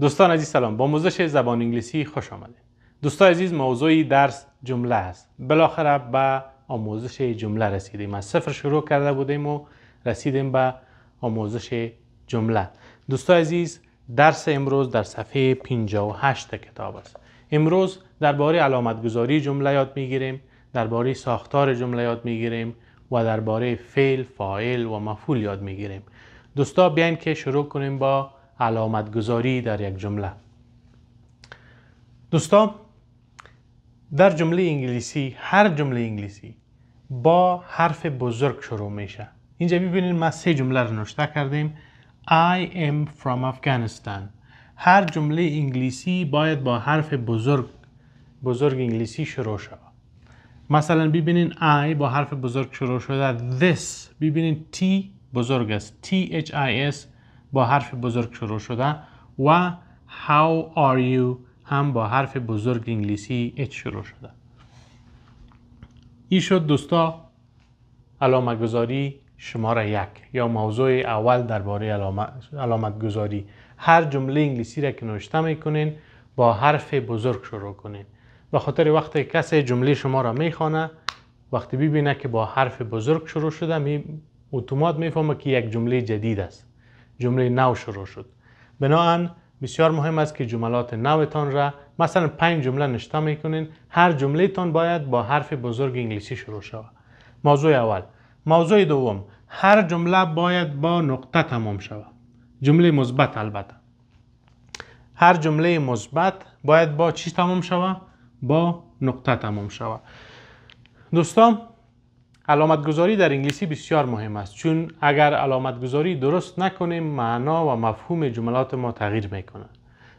دوستان عزیز سلام با آموزش زبان انگلیسی خوش آمده دوستان عزیز موضوعی درس جمله است بالاخره به آموزش جمله رسیدیم از صفر شروع کرده بودیم و رسیدیم به آموزش جمله دوستان عزیز درس امروز در صفحه 58 کتاب است امروز درباره علامت گذاری جمله یاد میگیریم درباره ساختار جمله یاد میگیریم و درباره فعل فاعل و مفعول یاد میگیریم دوستان بیاین که شروع کنیم با علامت گذاری در یک جمله دوستان در جمله انگلیسی هر جمله انگلیسی با حرف بزرگ شروع میشه اینجا ببینید ما سه جمله رو نوشته کردیم I am from Afghanistan هر جمله انگلیسی باید با حرف بزرگ بزرگ انگلیسی شروع شود مثلا ببینین I با حرف بزرگ شروع شده this ببینین T بزرگ است T H I S با حرف بزرگ شروع شده و How are you هم با حرف بزرگ انگلیسی H شروع شده ای شد دوستا علامت گذاری شماره یک یا موضوع اول درباره علامت گذاری هر جمله انگلیسی را که نوشته میکنین با حرف بزرگ شروع کنین به خاطر وقتی کسی جمله شما را میخوانه وقتی ببینه که با حرف بزرگ شروع شده می اتومات میفهمه که یک جمله جدید است جمله نو شروع شد بناهن بسیار مهم است که جملات تان را مثلا پنج جمله نشتا میکنین هر جمله تان باید با حرف بزرگ انگلیسی شروع شود موضوع اول موضوع دوم هر جمله باید با نقطه تمام شود جمله مثبت البته هر جمله مثبت باید با چی تمام شود با نقطه تمام شود دوستان علامت گذاری در انگلیسی بسیار مهم است چون اگر گذاری درست نکنیم معنا و مفهوم جملات ما تغییر میکنه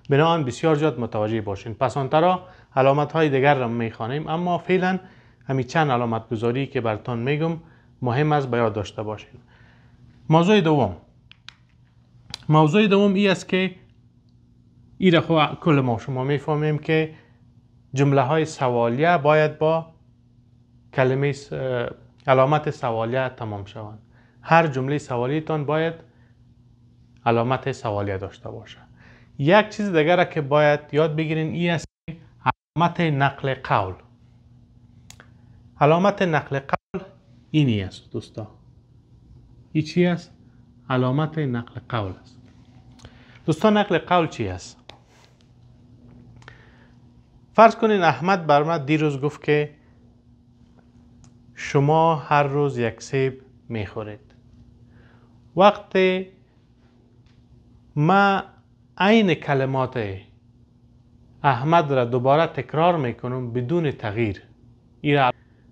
بنابراین بسیار زیاد متوجه باشین پس آنترا علامت های دیگر را میخوانیم اما فعلا همین چند علامت گذاری که برتان میگم مهم است به یاد داشته باشین موضوع دوم موضوع دوم ای است که ای خو کل ما شما میفهمیم که جمله های سوالیه باید با کلمه علامت سوالیه تمام شوند هر جمله سوالیتان باید علامت سوالیه داشته باشه یک چیز دیگر که باید یاد بگیرین این است علامت نقل قول علامت نقل قول اینی است دوستا این چی است علامت نقل قول است دوستان نقل قول چی است فرض کنین احمد برمد دیروز گفت که شما هر روز یک سیب میخورید وقتی ما عین کلمات احمد را دوباره تکرار میکنم بدون تغییر این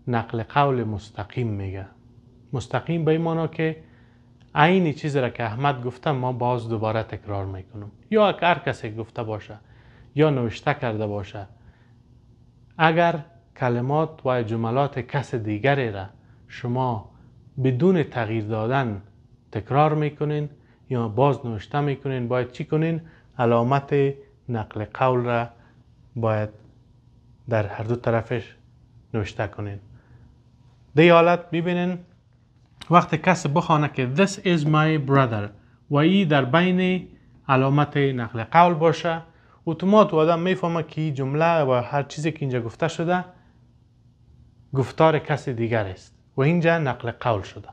نقل قول مستقیم میگه مستقیم به این که عین چیز را که احمد گفته ما باز دوباره تکرار میکنم یا هر کسی گفته باشه یا نوشته کرده باشه اگر کلمات و جملات کس دیگری را شما بدون تغییر دادن تکرار میکنین یا باز نوشته میکنین باید چی کنین علامت نقل قول را باید در هر دو طرفش نوشته کنین دی حالت ببینین وقت کس بخوانه که This is my brother و ای در بین علامت نقل قول باشه اتومات و آدم میفهمه که جمله و هر چیزی که اینجا گفته شده گفتار کسی دیگر است و اینجا نقل قول شده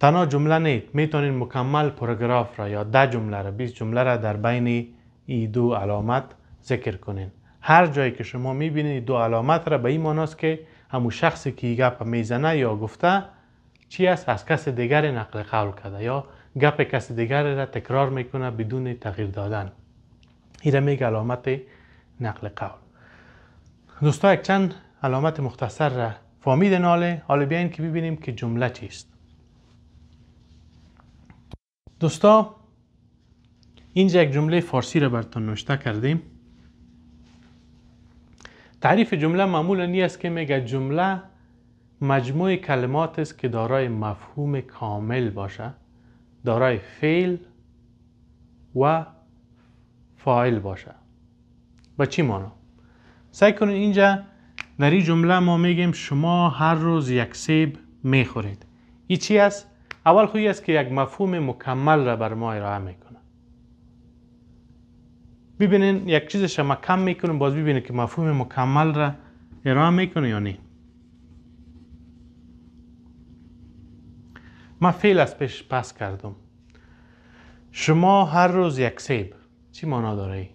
تنها جمله نیست میتونین مکمل پروگراف را یا ده جمله را 20 جمله را در بین ای دو علامت ذکر کنین هر جایی که شما میبینید دو علامت را به این ماناست که همون شخصی که گپ میزنه یا گفته چی است از کس دیگر نقل قول کرده یا گپ کس دیگر را تکرار میکنه بدون تغییر دادن این میگه علامت نقل قول دوستا یک چند علامت مختصر را فامید ناله حالا بیاین که ببینیم که جمله چیست دوستا اینجا یک جمله فارسی را براتون نوشته کردیم تعریف جمله معمولا این است که میگه جمله مجموع کلمات است که دارای مفهوم کامل باشه دارای فعل و فاعل باشه با چی مانا سعی کنید اینجا در این جمله ما میگیم شما هر روز یک سیب میخورید این چی است اول خویی است که یک مفهوم مکمل را بر ما ارائه میکنه ببینین یک چیزش شما کم میکنم باز ببینید که مفهوم مکمل را ارائه میکنه یا نه ما فعل از پیش پس کردم شما هر روز یک سیب چی معنا داره ای؟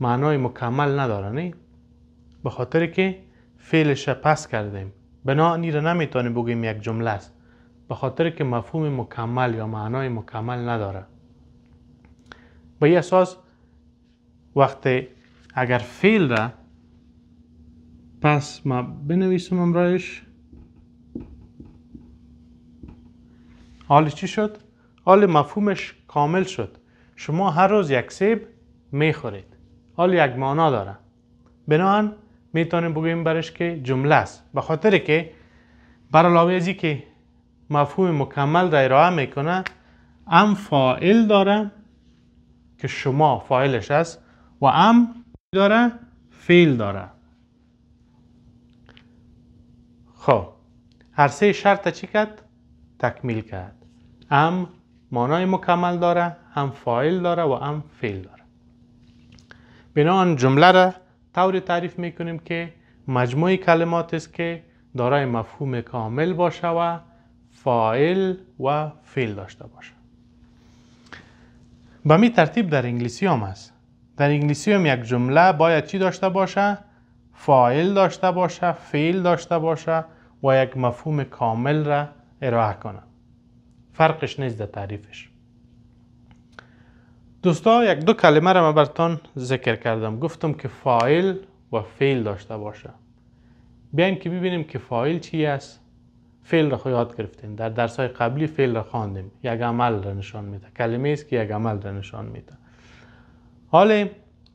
معنای مکمل نداره نه به خاطر که فعلش پس کردیم بنا این را بگیم یک جمله است به خاطر که مفهوم مکمل یا معنای مکمل نداره به این اساس وقتی اگر فعل را پس ما بنویسم امرایش حالی چی شد؟ حال مفهومش کامل شد شما هر روز یک سیب میخورید حال یک معنا داره بنابراین میتونیم بگیم برش که جمله است به خاطر که بر علاوه که مفهوم مکمل را ارائه میکنه ام فاعل داره که شما فاعلش است و ام داره فیل داره خب هر سه شرط چی کرد؟ تکمیل کرد ام مانای مکمل داره هم فایل داره و هم فیل داره بنان جمله را طوری تعریف میکنیم که مجموعی کلمات است که دارای مفهوم کامل باشه و فاعل و فیل داشته باشه به می ترتیب در انگلیسی هم است در انگلیسی هم یک جمله باید چی داشته باشه فاعل داشته باشه فیل داشته باشه و یک مفهوم کامل را ارائه کنه فرقش نیست در تعریفش دوستا یک دو کلمه را من براتان ذکر کردم گفتم که فایل و فیل داشته باشه بیایم که ببینیم که فایل چی است فیل را خب یاد گرفتیم در درس های قبلی فیل را خواندیم یک عمل را نشان میده کلمه است که یک عمل را نشان میده حالا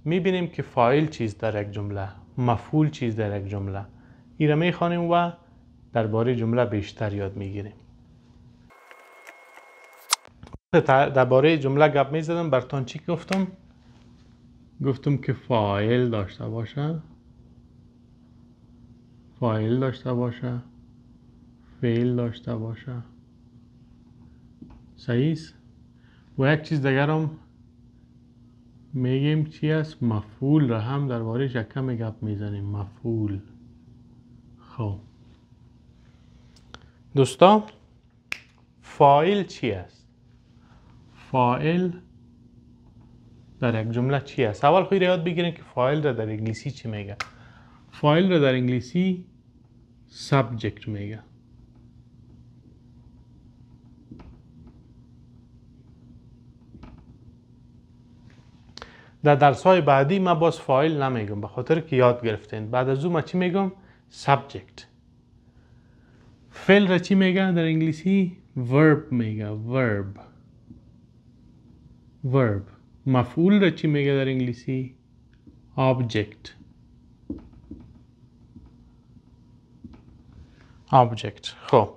میبینیم که فایل چیز در یک جمله مفعول چیز در یک جمله این را میخوانیم و درباره جمله بیشتر یاد میگیریم درباره جمله گپ می زدم چی گفتم گفتم که فایل داشته باشه فایل داشته باشه فیل داشته باشه صحیح و یک چیز دیگر هم میگیم چی است مفعول را هم درباره شکم گپ میزنیم مفعول خب دوستان فایل چی است فایل در یک جمله چی است اول خیلی یاد بگیرین که فایل را در انگلیسی چی میگه فایل را در انگلیسی سبجکت میگه در درس بعدی ما باز فایل نمیگم به خاطر که یاد گرفتین بعد از اون چی میگم سابجکت فعل را چی میگه در انگلیسی ورب میگه ورب verb مفعول را چی میگه در انگلیسی object object خب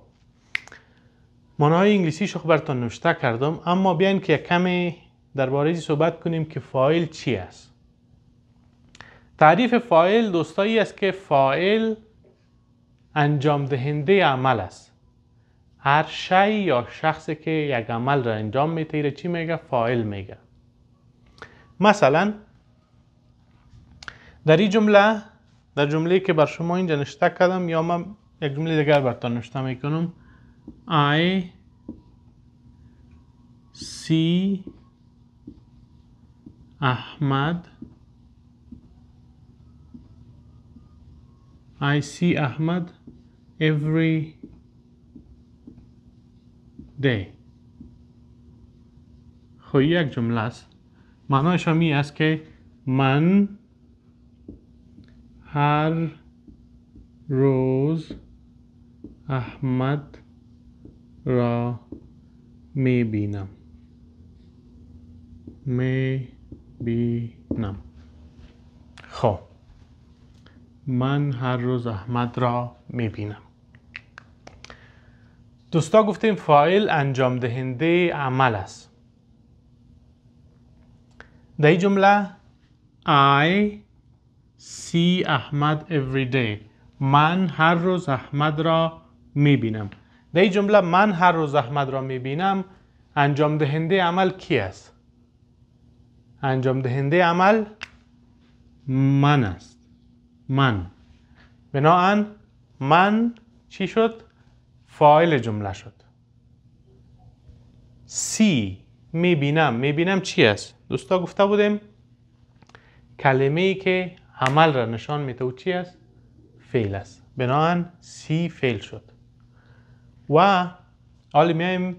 مانای انگلیسی شو براتون نوشته کردم اما بیاین که کمی درباره صحبت کنیم که فایل چی است تعریف فایل دوستایی است که فایل انجام دهنده عمل است هر شی یا شخصی که یک عمل را انجام میتیره چی میگه فاعل میگه مثلا در این جمله در جمله که بر شما اینجا نشته کردم یا من یک جمله دیگر برتان نشته میکنم I see احمد I see احمد every day. خب یک جمله است معنایش همی است که من هر روز احمد را می بینم می بینم خب من هر روز احمد را می بینم دوستا گفتیم فایل انجام دهنده عمل است در این جمله I see احمد every day من هر روز احمد را میبینم در این جمله من هر روز احمد را میبینم انجام دهنده عمل کی است انجام دهنده عمل من است من بناهن من چی شد فاعل جمله شد سی میبینم میبینم چی است دوستا گفته بودیم کلمه ای که عمل را نشان میده چی است فعل است بناهن سی فعل شد و حالا میایم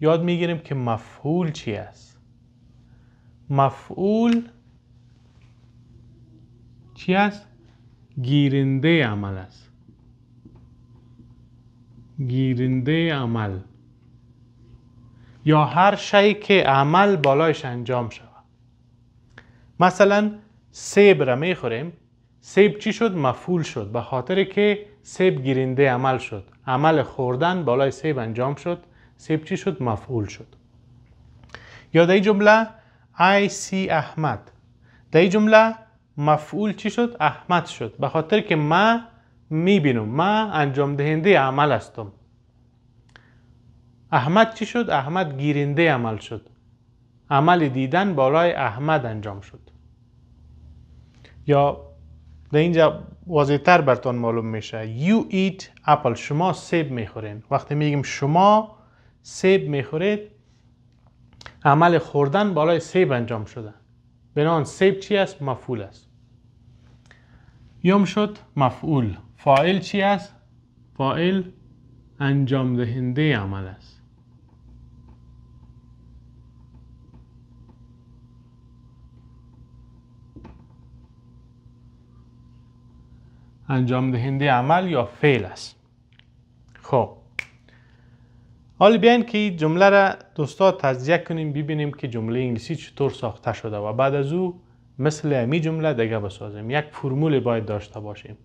یاد میگیریم که مفعول چی است مفعول چی است گیرنده عمل است گیرنده عمل یا هر شی که عمل بالایش انجام شود مثلا سیب را میخوریم سیب چی شد؟ مفول شد به خاطر که سیب گیرنده عمل شد عمل خوردن بالای سیب انجام شد سیب چی شد؟ مفعول شد یا در این جمله ای سی احمد در این جمله مفعول چی شد؟ احمد شد به خاطر که ما میبینم ما انجام دهنده عمل هستم احمد چی شد؟ احمد گیرنده عمل شد عمل دیدن بالای احمد انجام شد یا در اینجا واضح تر برتان معلوم میشه You eat apple شما سیب میخورین وقتی میگیم شما سیب میخورید عمل خوردن بالای سیب انجام شده بنان سیب چی است؟ مفعول است یوم شد مفعول فاعل چی است؟ فاعل انجام دهنده عمل است انجام دهنده عمل یا فعل است خب حالا بیاین که جمله را دوستا تجزیه کنیم ببینیم که جمله انگلیسی چطور ساخته شده و بعد از او مثل امی جمله دیگه بسازیم یک فرمول باید داشته باشیم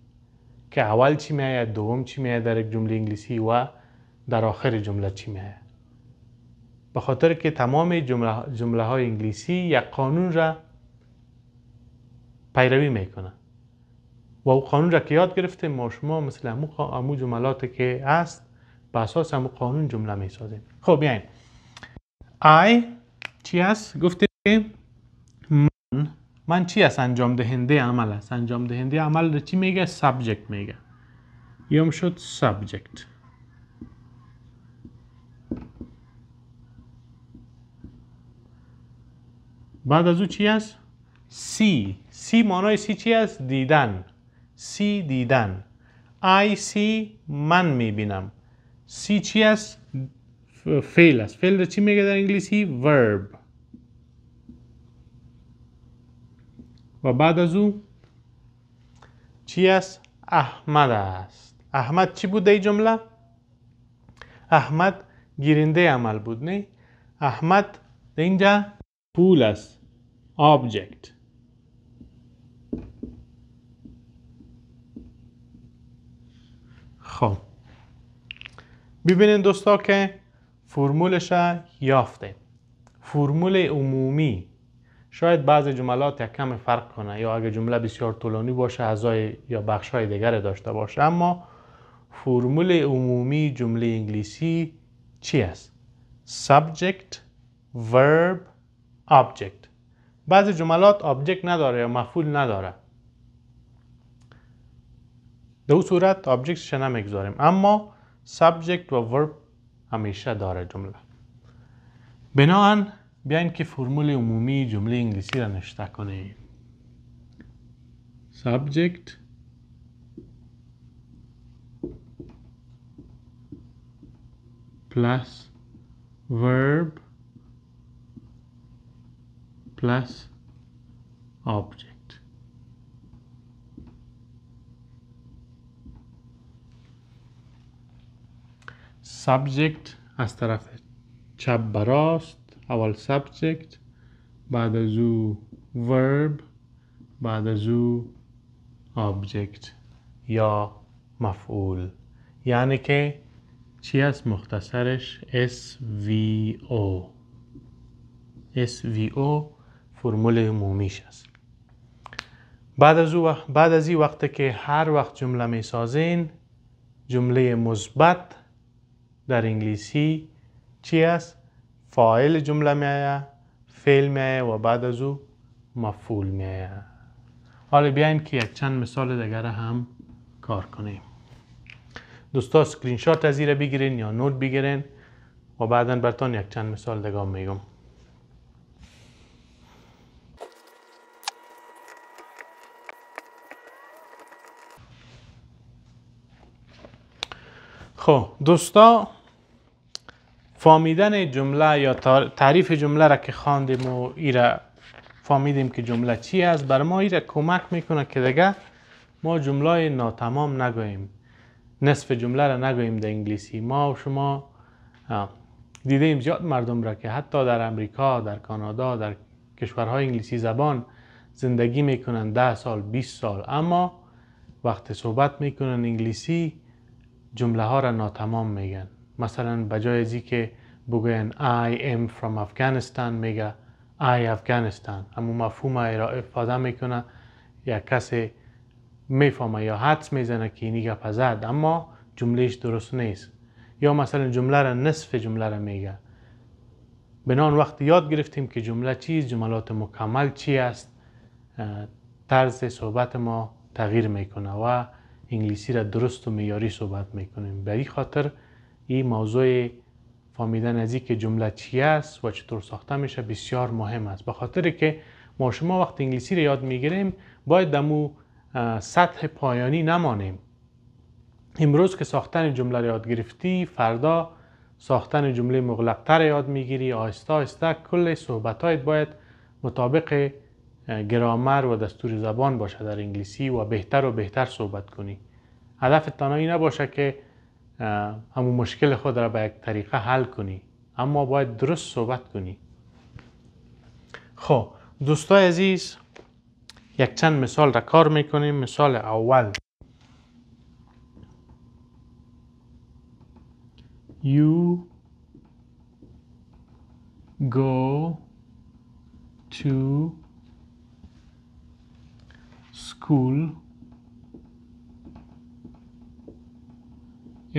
که اول چی میآید دوم چی میآید در یک جمله انگلیسی و در آخر جمله چی میآید به خاطر که تمام جمله, های انگلیسی یک قانون را پیروی میکنه و او قانون را که یاد گرفته ما شما مثل امو جملات که هست به اساس امو قانون جمله میسازیم. خب بیاین I چی هست؟ گفته من چی از انجام دهنده عمل است انجام دهنده عمل رو چی میگه سابجکت میگه یوم شد سابجکت بعد از او چی است سی سی مانای سی چی است دیدن سی دیدن آی سی من میبینم سی چی است فعل است فعل چی میگه در انگلیسی ورب و بعد از او چی است؟ احمد است احمد چی بود این جمله؟ احمد گیرنده عمل بود نه؟ احمد اینجا پول است آبجکت خب ببینید دوستا که فرمولش یافته. فرمول عمومی شاید بعض جملات یک کم فرق کنه یا اگه جمله بسیار طولانی باشه اعضای یا بخش های دیگر داشته باشه اما فرمول عمومی جمله انگلیسی چی است subject verb object بعض جملات object نداره یا مفعول نداره در صورت object شنه میگذاریم اما subject و verb همیشه داره جمله بناهن بیاین که فرمول عمومی جمله انگلیسی را نوشته کنیم subject پلاس ورب پلاس object subject از طرف چپ براست اول سبجکت، بعد از او ورب، بعد از او آبجکت یا مفعول یعنی که چی از مختصرش SVO SVO فرمول عمومیش است بعد از, او بعد از این وقت که هر وقت جمله می سازین جمله مثبت در انگلیسی چی است فاعل جمله می فیل فعل و بعد از او مفعول می آید حالا بیاین که یک چند مثال دیگر هم کار کنیم دوستا سکرین شات از ایره بگیرین یا نوت بگیرین و بعدا برتان یک چند مثال دیگر میگم خب دوستا فامیدن جمله یا تعریف جمله را که خواندیم و ای را فهمیدیم که جمله چی است بر ما ای را کمک میکنه که دیگه ما جمله ناتمام نگوییم نصف جمله را نگوییم در انگلیسی ما و شما دیدیم زیاد مردم را که حتی در امریکا در کانادا در کشورهای انگلیسی زبان زندگی میکنن ده سال 20 سال اما وقت صحبت میکنن انگلیسی جمله ها را ناتمام میگن مثلا بجای از که بگوین I am from Afghanistan میگه I Afghanistan اما مفهوم را افاده میکنه یا کسی میفهمه یا حدس میزنه که اینی گپ زد اما جملهش درست نیست یا مثلا جمله را نصف جمله را میگه نان وقتی یاد گرفتیم که جمله چیز جملات مکمل چی است طرز صحبت ما تغییر میکنه و انگلیسی را درست و میاری صحبت میکنیم به این خاطر این موضوع فهمیدن از که جمله چی است و چطور ساخته میشه بسیار مهم است به خاطر که ما شما وقت انگلیسی رو یاد میگیریم باید دمو سطح پایانی نمانیم امروز که ساختن جمله یاد گرفتی فردا ساختن جمله مغلقتر یاد میگیری آهسته آهسته کل صحبتهایت باید مطابق گرامر و دستور زبان باشه در انگلیسی و بهتر و بهتر صحبت کنی هدف تنهایی نباشه که همون مشکل خود را به یک طریقه حل کنی اما باید درست صحبت کنی خب دوستای عزیز یک چند مثال را کار میکنیم مثال اول You go to school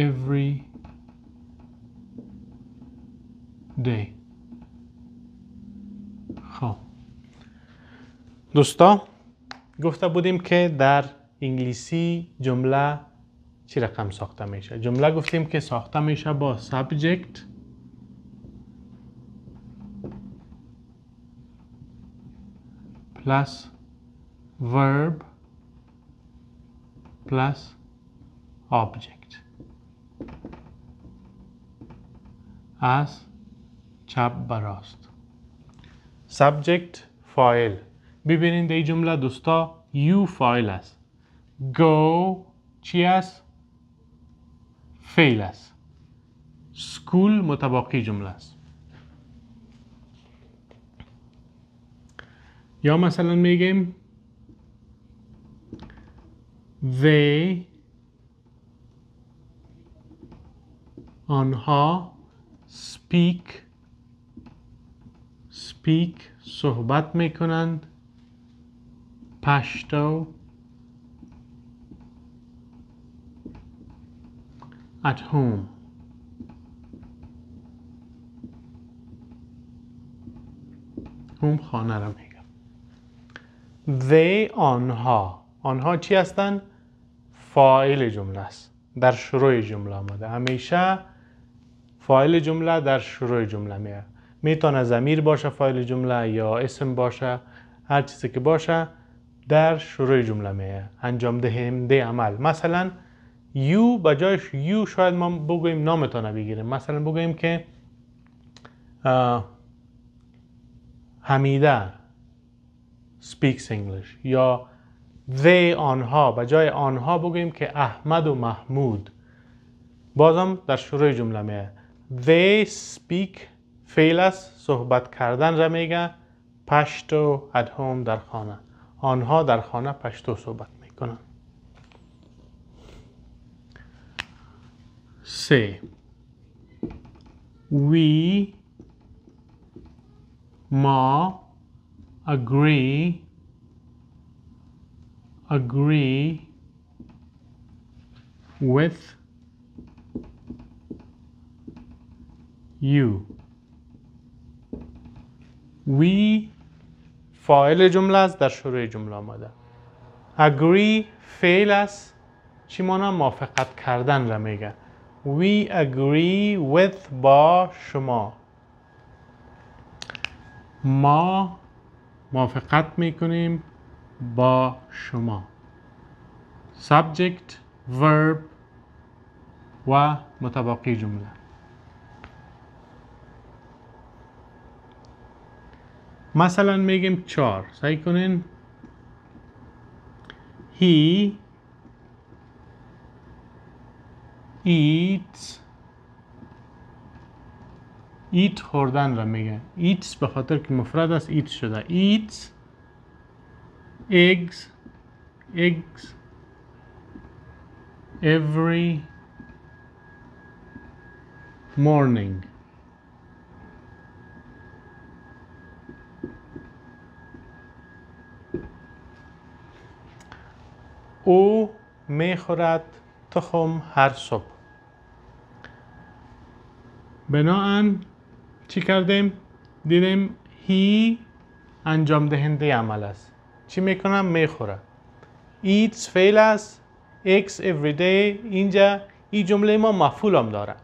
every day خب. دوستا گفته بودیم که در انگلیسی جمله چی رقم ساخته میشه جمله گفتیم که ساخته میشه با subject plus verb plus object از چپ براست راست فایل ببینید این جمله دوستا یو فایل است گو چی است فیل است سکول متباقی جمله است یا مثلا میگیم they آنها speak speak صحبت میکنند پشتو at home هوم خانه را میگم they آنها آنها چی هستند؟ فایل جمله است در شروع جمله آمده همیشه فایل جمله در شروع جمله میه میتونه زمیر باشه فایل جمله یا اسم باشه هر چیزی که باشه در شروع جمله میه انجام ده عمل مثلا یو به جایش یو شاید ما بگوییم نامتانه بگیریم مثلا بگویم که حمیده speaks English یا they آنها به جای آنها بگوییم که احمد و محمود بازم در شروع جمله میه they speak فعل صحبت کردن را میگه پشتو at home در خانه آنها در خانه پشتو صحبت میکنن سه we ما agree agree with you we فاعل جمله است در شروع جمله آمده agree فعل است چی مانا موافقت کردن را میگه we agree with با شما ما موافقت میکنیم با شما subject verb و متباقی جمله مثلا میگیم چار سعی کنین he eats eat خوردن را میگه eats به خاطر که مفرد است eat شده eats eggs eggs every morning او میخورد تخم هر صبح بناهن چی کردیم؟ دیدیم هی انجام دهنده عمل است چی میکنم؟ میخوره eats فعل است x every دی اینجا این جمله ما مفعول هم داره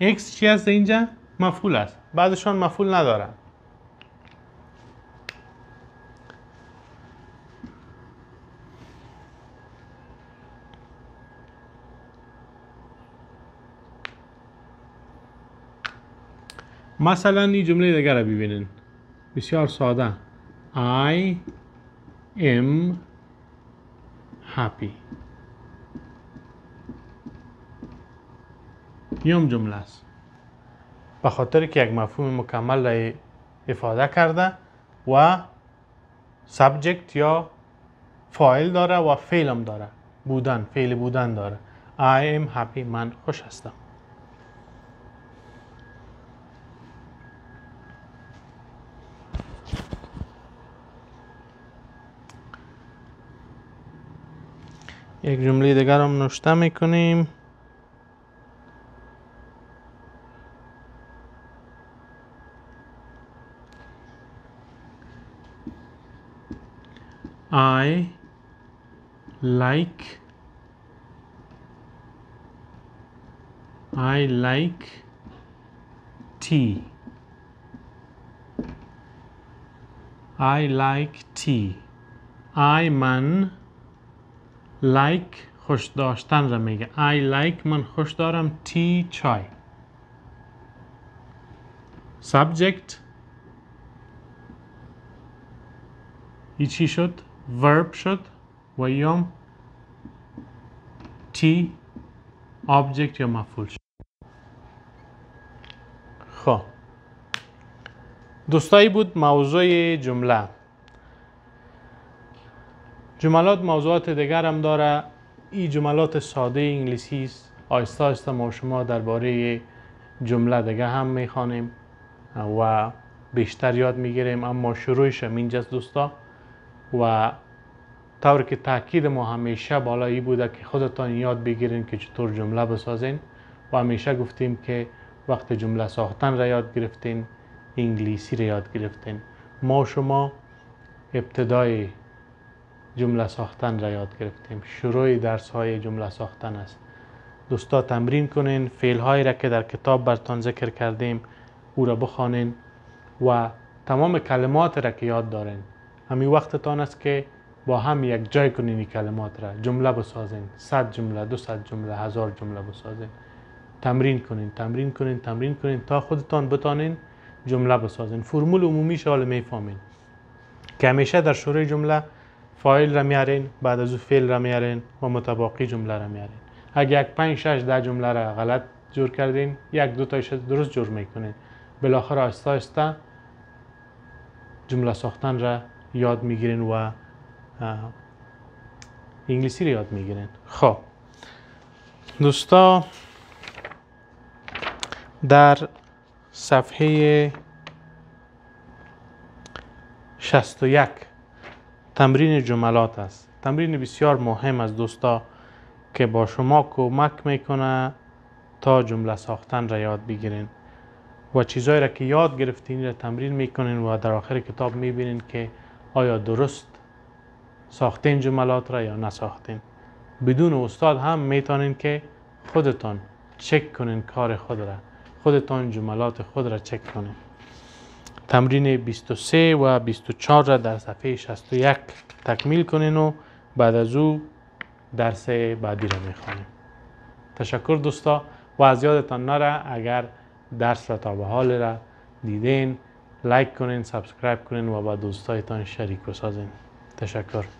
x چی است اینجا؟ مفعول است بعدشان مفعول ندارن مثلا این جمله دیگر رو ببینین بسیار ساده I am happy یوم جمله است به خاطر که یک مفهوم مکمل را افاده کرده و سبجکت یا فایل داره و فعل هم داره بودن فعل بودن داره I am happy من خوش هستم یک جمله دیگر هم نوشته میکنیم I like I like tea I like tea I man لایک خوش داشتن را میگه I like من خوش دارم تی چای subject ای چی شد؟ verb شد و یام تی object یا مفعول شد خب دوستایی بود موضوع جمله جملات موضوعات دیگر هم داره این جملات ساده انگلیسی است آیستا آیستا ما شما درباره جمله دیگه هم میخوانیم و بیشتر یاد میگیریم اما شروعش هم اینجاست دوستا و طور که تاکید ما همیشه بالایی بوده که خودتان یاد بگیرین که چطور جمله بسازین و همیشه گفتیم که وقت جمله ساختن را یاد گرفتین انگلیسی را یاد گرفتین ما شما ابتدای جمله ساختن را یاد گرفتیم شروع درس های جمله ساختن است دوستا تمرین کنین فعل هایی را که در کتاب برتان ذکر کردیم او را بخوانین و تمام کلمات را که یاد دارین همین وقتتان است که با هم یک جای کنین کلمات را جمله بسازین صد جمله دو صد جمله هزار جمله بسازین تمرین کنین تمرین کنین تمرین کنین تا خودتان بتانین جمله بسازین فرمول عمومی شال میفهمین که همیشه در شروع جمله فایل را میارین بعد از او فیل را میارین و متباقی جمله را میارین اگر یک پنج شش ده جمله را غلط جور کردین یک دو تایش درست جور میکنین بالاخره آهسته آهسته جمله ساختن را یاد میگیرین و انگلیسی را یاد میگیرین خب دوستا در صفحه یک تمرین جملات است تمرین بسیار مهم از دوستا که با شما کمک میکنه تا جمله ساختن را یاد بگیرین و چیزایی را که یاد گرفتین را تمرین میکنین و در آخر کتاب میبینین که آیا درست ساختین جملات را یا نساختین بدون استاد هم میتونین که خودتان چک کنین کار خود را خودتان جملات خود را چک کنین تمرین 23 و 24 را در صفحه 61 تکمیل کنین و بعد از او درس بعدی را میخوانیم تشکر دوستا و از یادتان نره اگر درس را تا به حال را دیدین لایک کنین سابسکرایب کنین و با دوستایتان شریک بسازین تشکر